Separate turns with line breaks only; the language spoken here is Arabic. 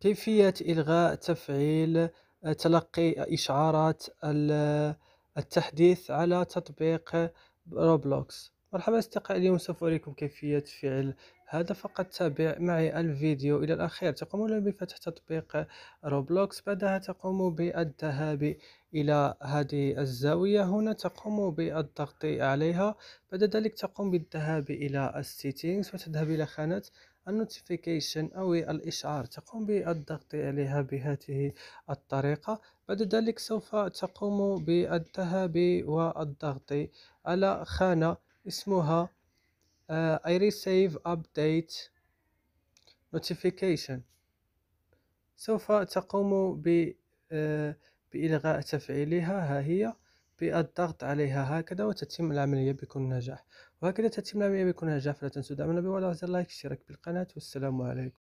كيفية إلغاء تفعيل آه، تلقي إشعارات آه، التحديث على تطبيق روبلوكس مرحبا أصدقائي اليوم سوف أريكم كيفية فعل هذا فقط تابع معي الفيديو إلى الأخير تقومون بفتح تطبيق روبلوكس بعدها تقوم بالذهاب إلى هذه الزاوية هنا تقوم بالضغط عليها بعد ذلك تقوم بالذهاب إلى السيتينغز وتذهب إلى خانة النوتيفيكيشن أو الإشعار تقوم بالضغط عليها بهذه الطريقة بعد ذلك سوف تقوم بالذهاب والضغط على خانة اسمها آه، I receive update نوتيفيكيشن سوف تقوم ب آه، بإلغاء تفعيلها ها هي بالضغط عليها هكذا وتتم العملية بكل نجاح وهكذا تتم العملية بكل نجاح فلا تنسوا دعمنا بوضع زر لايك اشتراك بالقناة والسلام عليكم